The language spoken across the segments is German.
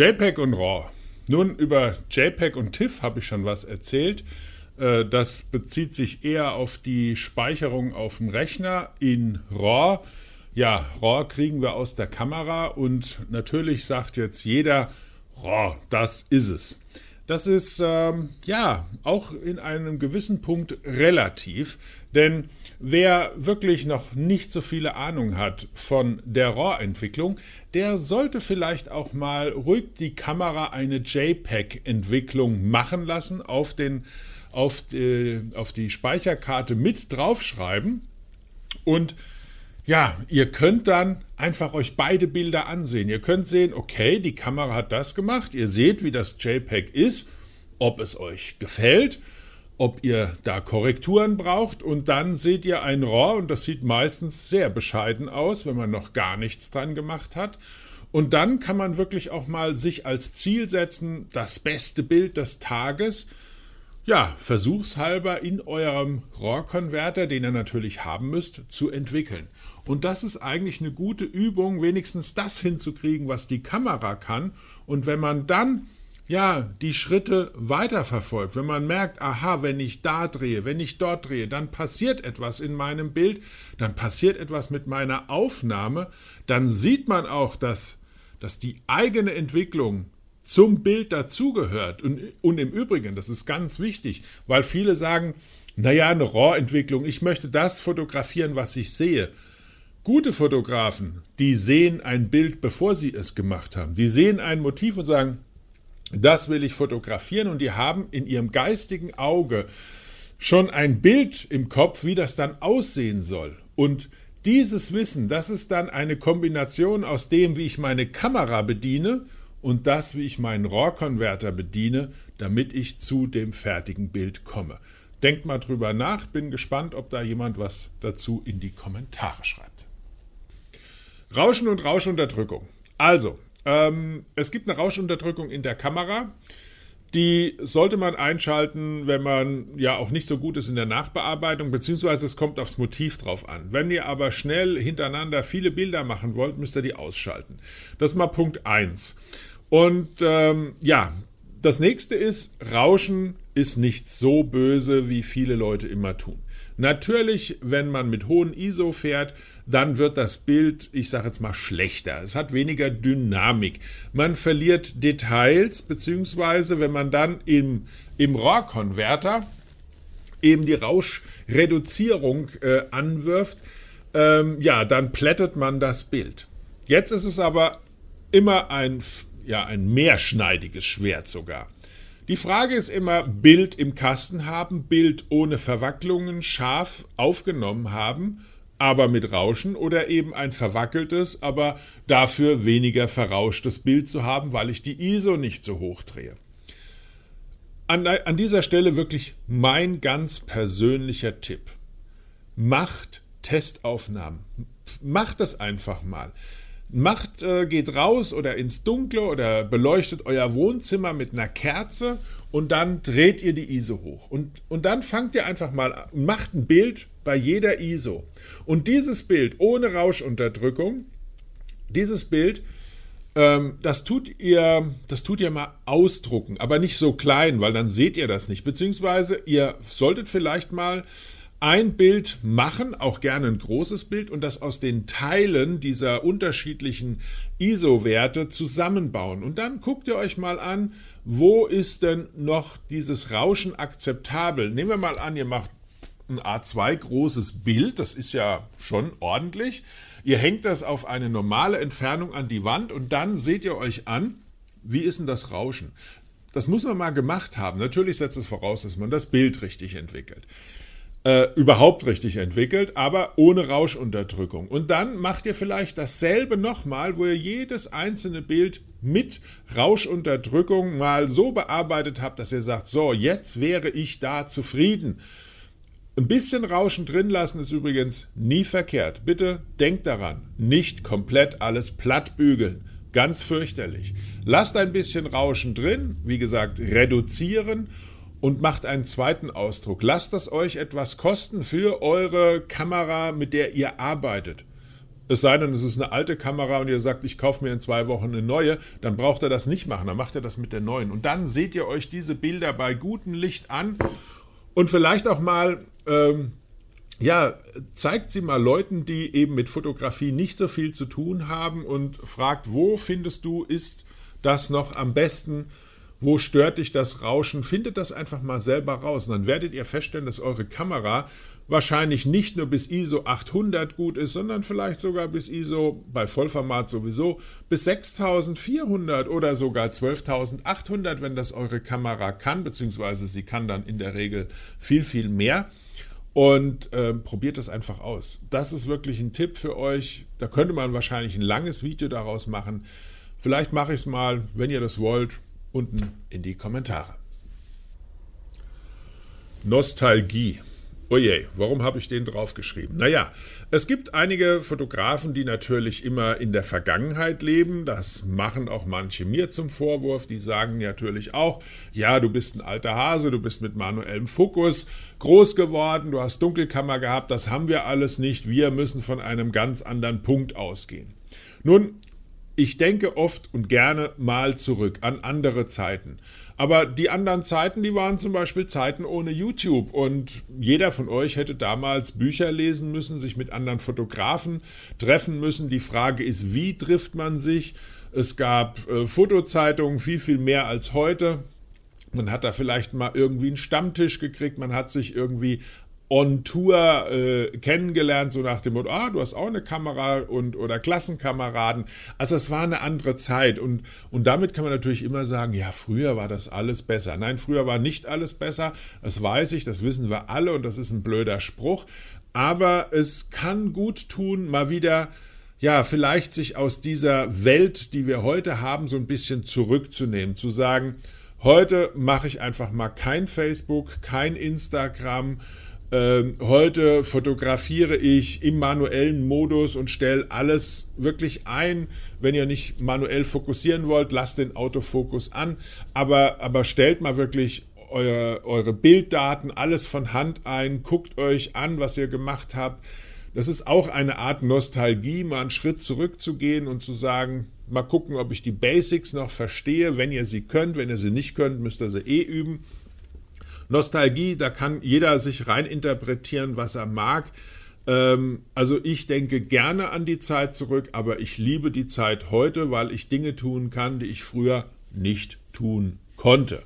JPEG und RAW. Nun, über JPEG und TIFF habe ich schon was erzählt. Äh, das bezieht sich eher auf die Speicherung auf dem Rechner in RAW. Ja, RAW kriegen wir aus der Kamera und natürlich sagt jetzt jeder, RAW, das ist es das ist ähm, ja auch in einem gewissen Punkt relativ, denn wer wirklich noch nicht so viele Ahnung hat von der RAW-Entwicklung, der sollte vielleicht auch mal ruhig die Kamera eine JPEG-Entwicklung machen lassen, auf, den, auf, die, äh, auf die Speicherkarte mit draufschreiben und ja, ihr könnt dann einfach euch beide Bilder ansehen. Ihr könnt sehen, okay, die Kamera hat das gemacht. Ihr seht, wie das JPEG ist, ob es euch gefällt, ob ihr da Korrekturen braucht. Und dann seht ihr ein RAW und das sieht meistens sehr bescheiden aus, wenn man noch gar nichts dran gemacht hat. Und dann kann man wirklich auch mal sich als Ziel setzen, das beste Bild des Tages ja, versuchshalber in eurem RAW-Converter, den ihr natürlich haben müsst, zu entwickeln. Und das ist eigentlich eine gute Übung, wenigstens das hinzukriegen, was die Kamera kann. Und wenn man dann ja, die Schritte weiterverfolgt, wenn man merkt, aha, wenn ich da drehe, wenn ich dort drehe, dann passiert etwas in meinem Bild, dann passiert etwas mit meiner Aufnahme, dann sieht man auch, dass, dass die eigene Entwicklung zum Bild dazugehört. Und, und im Übrigen, das ist ganz wichtig, weil viele sagen, naja, eine RAW-Entwicklung, ich möchte das fotografieren, was ich sehe. Gute Fotografen, die sehen ein Bild, bevor sie es gemacht haben. Sie sehen ein Motiv und sagen, das will ich fotografieren und die haben in ihrem geistigen Auge schon ein Bild im Kopf, wie das dann aussehen soll. Und dieses Wissen, das ist dann eine Kombination aus dem, wie ich meine Kamera bediene und das, wie ich meinen Rohrkonverter bediene, damit ich zu dem fertigen Bild komme. Denkt mal drüber nach, bin gespannt, ob da jemand was dazu in die Kommentare schreibt. Rauschen und Rauschunterdrückung. Also, ähm, es gibt eine Rauschunterdrückung in der Kamera. Die sollte man einschalten, wenn man ja auch nicht so gut ist in der Nachbearbeitung, beziehungsweise es kommt aufs Motiv drauf an. Wenn ihr aber schnell hintereinander viele Bilder machen wollt, müsst ihr die ausschalten. Das ist mal Punkt 1. Und ähm, ja, das nächste ist, Rauschen ist nicht so böse, wie viele Leute immer tun. Natürlich, wenn man mit hohen ISO fährt, dann wird das Bild, ich sage jetzt mal, schlechter. Es hat weniger Dynamik. Man verliert Details, beziehungsweise wenn man dann im, im RAW-Konverter eben die Rauschreduzierung äh, anwirft, ähm, ja, dann plättet man das Bild. Jetzt ist es aber immer ein, ja, ein mehrschneidiges Schwert sogar. Die Frage ist immer, Bild im Kasten haben, Bild ohne Verwacklungen scharf aufgenommen haben, aber mit Rauschen oder eben ein verwackeltes, aber dafür weniger verrauschtes Bild zu haben, weil ich die ISO nicht so hoch drehe. An, an dieser Stelle wirklich mein ganz persönlicher Tipp. Macht Testaufnahmen. Macht das einfach mal. Macht, äh, geht raus oder ins Dunkle oder beleuchtet euer Wohnzimmer mit einer Kerze und dann dreht ihr die ISO hoch. Und, und dann fangt ihr einfach mal an, macht ein Bild bei jeder ISO. Und dieses Bild ohne Rauschunterdrückung, dieses Bild, ähm, das tut ihr, das tut ihr mal ausdrucken, aber nicht so klein, weil dann seht ihr das nicht. Beziehungsweise ihr solltet vielleicht mal ein Bild machen, auch gerne ein großes Bild, und das aus den Teilen dieser unterschiedlichen ISO-Werte zusammenbauen. Und dann guckt ihr euch mal an, wo ist denn noch dieses Rauschen akzeptabel? Nehmen wir mal an, ihr macht ein A2 großes Bild, das ist ja schon ordentlich. Ihr hängt das auf eine normale Entfernung an die Wand und dann seht ihr euch an, wie ist denn das Rauschen? Das muss man mal gemacht haben. Natürlich setzt es voraus, dass man das Bild richtig entwickelt äh, überhaupt richtig entwickelt, aber ohne Rauschunterdrückung. Und dann macht ihr vielleicht dasselbe nochmal, wo ihr jedes einzelne Bild mit Rauschunterdrückung mal so bearbeitet habt, dass ihr sagt, so, jetzt wäre ich da zufrieden. Ein bisschen Rauschen drin lassen ist übrigens nie verkehrt. Bitte denkt daran, nicht komplett alles platt bügeln. Ganz fürchterlich. Lasst ein bisschen Rauschen drin, wie gesagt, reduzieren und macht einen zweiten Ausdruck. Lasst das euch etwas kosten für eure Kamera, mit der ihr arbeitet. Es sei denn, es ist eine alte Kamera und ihr sagt, ich kaufe mir in zwei Wochen eine neue, dann braucht ihr das nicht machen, dann macht ihr das mit der neuen. Und dann seht ihr euch diese Bilder bei gutem Licht an und vielleicht auch mal, ähm, ja, zeigt sie mal Leuten, die eben mit Fotografie nicht so viel zu tun haben und fragt, wo findest du, ist das noch am besten? wo stört dich das Rauschen? Findet das einfach mal selber raus. Und dann werdet ihr feststellen, dass eure Kamera wahrscheinlich nicht nur bis ISO 800 gut ist, sondern vielleicht sogar bis ISO, bei Vollformat sowieso, bis 6400 oder sogar 12800, wenn das eure Kamera kann, beziehungsweise sie kann dann in der Regel viel, viel mehr. Und äh, probiert das einfach aus. Das ist wirklich ein Tipp für euch. Da könnte man wahrscheinlich ein langes Video daraus machen. Vielleicht mache ich es mal, wenn ihr das wollt unten in die Kommentare. Nostalgie. Oje, warum habe ich den draufgeschrieben? Naja, es gibt einige Fotografen, die natürlich immer in der Vergangenheit leben. Das machen auch manche mir zum Vorwurf. Die sagen natürlich auch, ja, du bist ein alter Hase, du bist mit manuellem Fokus groß geworden, du hast Dunkelkammer gehabt, das haben wir alles nicht. Wir müssen von einem ganz anderen Punkt ausgehen. Nun, ich denke oft und gerne mal zurück an andere Zeiten. Aber die anderen Zeiten, die waren zum Beispiel Zeiten ohne YouTube. Und jeder von euch hätte damals Bücher lesen müssen, sich mit anderen Fotografen treffen müssen. Die Frage ist, wie trifft man sich? Es gab äh, Fotozeitungen, viel, viel mehr als heute. Man hat da vielleicht mal irgendwie einen Stammtisch gekriegt, man hat sich irgendwie on Tour äh, kennengelernt, so nach dem Motto, ah, du hast auch eine Kamera und oder Klassenkameraden. Also es war eine andere Zeit und, und damit kann man natürlich immer sagen, ja, früher war das alles besser. Nein, früher war nicht alles besser, das weiß ich, das wissen wir alle und das ist ein blöder Spruch. Aber es kann gut tun, mal wieder ja, vielleicht sich aus dieser Welt, die wir heute haben, so ein bisschen zurückzunehmen, zu sagen, heute mache ich einfach mal kein Facebook, kein Instagram, ähm, heute fotografiere ich im manuellen Modus und stelle alles wirklich ein. Wenn ihr nicht manuell fokussieren wollt, lasst den Autofokus an, aber, aber stellt mal wirklich eure, eure Bilddaten, alles von Hand ein, guckt euch an, was ihr gemacht habt. Das ist auch eine Art Nostalgie, mal einen Schritt zurückzugehen und zu sagen, mal gucken, ob ich die Basics noch verstehe, wenn ihr sie könnt, wenn ihr sie nicht könnt, müsst ihr sie eh üben. Nostalgie, da kann jeder sich reininterpretieren, was er mag. Ähm, also ich denke gerne an die Zeit zurück, aber ich liebe die Zeit heute, weil ich Dinge tun kann, die ich früher nicht tun konnte.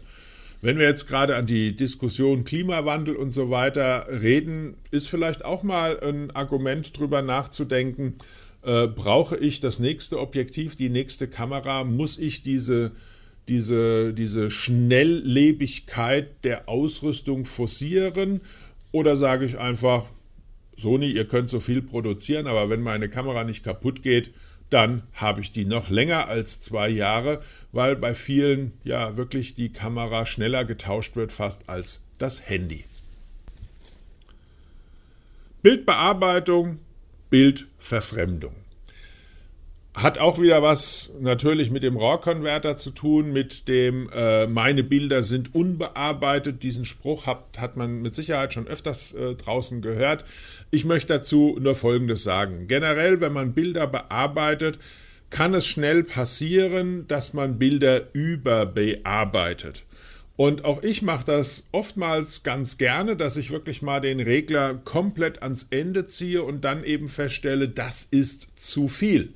Wenn wir jetzt gerade an die Diskussion Klimawandel und so weiter reden, ist vielleicht auch mal ein Argument drüber nachzudenken, äh, brauche ich das nächste Objektiv, die nächste Kamera, muss ich diese diese, diese Schnelllebigkeit der Ausrüstung forcieren? Oder sage ich einfach, Sony, ihr könnt so viel produzieren, aber wenn meine Kamera nicht kaputt geht, dann habe ich die noch länger als zwei Jahre, weil bei vielen ja wirklich die Kamera schneller getauscht wird fast als das Handy. Bildbearbeitung, Bildverfremdung. Hat auch wieder was natürlich mit dem RAW-Converter zu tun, mit dem äh, meine Bilder sind unbearbeitet. Diesen Spruch hat, hat man mit Sicherheit schon öfters äh, draußen gehört. Ich möchte dazu nur Folgendes sagen. Generell, wenn man Bilder bearbeitet, kann es schnell passieren, dass man Bilder überbearbeitet. Und auch ich mache das oftmals ganz gerne, dass ich wirklich mal den Regler komplett ans Ende ziehe und dann eben feststelle, das ist zu viel.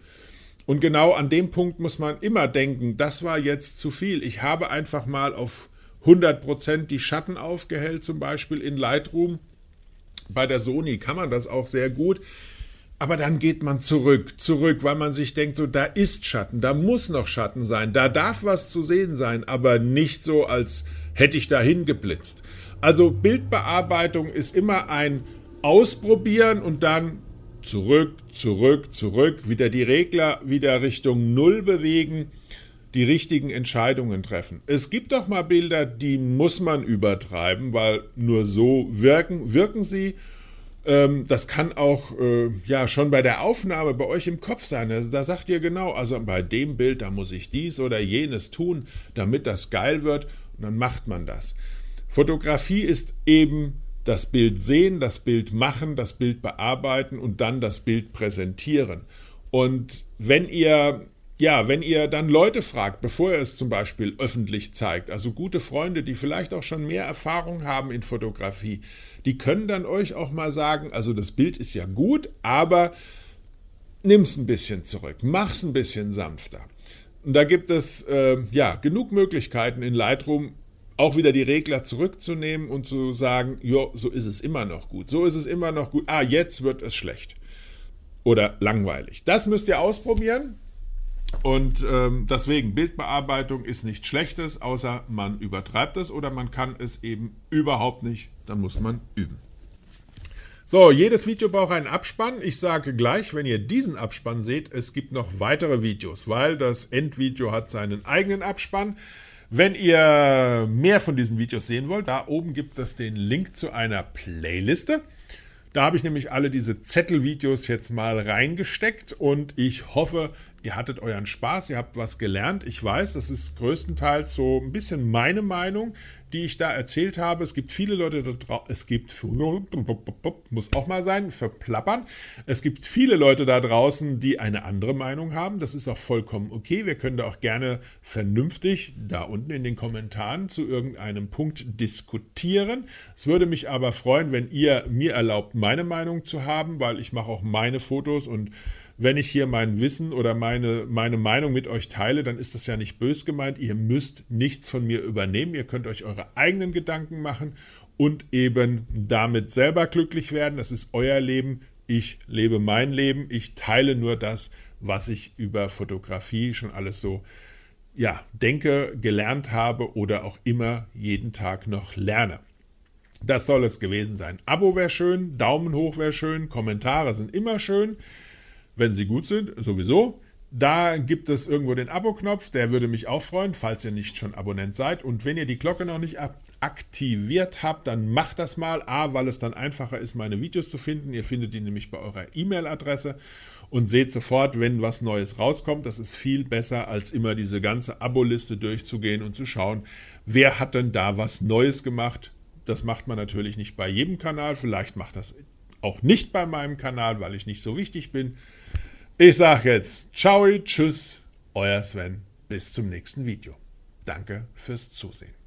Und genau an dem Punkt muss man immer denken, das war jetzt zu viel. Ich habe einfach mal auf 100 Prozent die Schatten aufgehellt, zum Beispiel in Lightroom. Bei der Sony kann man das auch sehr gut. Aber dann geht man zurück, zurück, weil man sich denkt, so da ist Schatten, da muss noch Schatten sein, da darf was zu sehen sein, aber nicht so, als hätte ich dahin geblitzt. Also Bildbearbeitung ist immer ein Ausprobieren und dann zurück, zurück, zurück, wieder die Regler wieder Richtung Null bewegen, die richtigen Entscheidungen treffen. Es gibt doch mal Bilder, die muss man übertreiben, weil nur so wirken, wirken sie. Ähm, das kann auch äh, ja schon bei der Aufnahme bei euch im Kopf sein. Also da sagt ihr genau, also bei dem Bild, da muss ich dies oder jenes tun, damit das geil wird. Und dann macht man das. Fotografie ist eben das Bild sehen, das Bild machen, das Bild bearbeiten und dann das Bild präsentieren. Und wenn ihr ja, wenn ihr dann Leute fragt, bevor ihr es zum Beispiel öffentlich zeigt, also gute Freunde, die vielleicht auch schon mehr Erfahrung haben in Fotografie, die können dann euch auch mal sagen, also das Bild ist ja gut, aber nimm's ein bisschen zurück, mach's ein bisschen sanfter. Und da gibt es äh, ja genug Möglichkeiten in Lightroom, auch wieder die Regler zurückzunehmen und zu sagen, jo, so ist es immer noch gut, so ist es immer noch gut, ah, jetzt wird es schlecht oder langweilig. Das müsst ihr ausprobieren. Und ähm, deswegen, Bildbearbeitung ist nichts Schlechtes, außer man übertreibt es oder man kann es eben überhaupt nicht. Dann muss man üben. So, jedes Video braucht einen Abspann. Ich sage gleich, wenn ihr diesen Abspann seht, es gibt noch weitere Videos, weil das Endvideo hat seinen eigenen Abspann. Wenn ihr mehr von diesen Videos sehen wollt, da oben gibt es den Link zu einer Playliste. Da habe ich nämlich alle diese Zettelvideos jetzt mal reingesteckt und ich hoffe, Ihr hattet euren Spaß, ihr habt was gelernt. Ich weiß, das ist größtenteils so ein bisschen meine Meinung, die ich da erzählt habe. Es gibt viele Leute da draußen, es gibt, muss auch mal sein, verplappern. Es gibt viele Leute da draußen, die eine andere Meinung haben. Das ist auch vollkommen okay. Wir können da auch gerne vernünftig da unten in den Kommentaren zu irgendeinem Punkt diskutieren. Es würde mich aber freuen, wenn ihr mir erlaubt, meine Meinung zu haben, weil ich mache auch meine Fotos und wenn ich hier mein Wissen oder meine, meine Meinung mit euch teile, dann ist das ja nicht bös gemeint. Ihr müsst nichts von mir übernehmen. Ihr könnt euch eure eigenen Gedanken machen und eben damit selber glücklich werden. Das ist euer Leben. Ich lebe mein Leben. Ich teile nur das, was ich über Fotografie schon alles so ja, denke, gelernt habe oder auch immer jeden Tag noch lerne. Das soll es gewesen sein. Abo wäre schön, Daumen hoch wäre schön, Kommentare sind immer schön wenn sie gut sind, sowieso. Da gibt es irgendwo den Abo-Knopf, der würde mich auch freuen, falls ihr nicht schon Abonnent seid. Und wenn ihr die Glocke noch nicht aktiviert habt, dann macht das mal. A, weil es dann einfacher ist, meine Videos zu finden. Ihr findet die nämlich bei eurer E-Mail-Adresse und seht sofort, wenn was Neues rauskommt. Das ist viel besser, als immer diese ganze Abo-Liste durchzugehen und zu schauen, wer hat denn da was Neues gemacht. Das macht man natürlich nicht bei jedem Kanal. Vielleicht macht das auch nicht bei meinem Kanal, weil ich nicht so wichtig bin. Ich sag jetzt ciao, tschüss, euer Sven. Bis zum nächsten Video. Danke fürs Zusehen.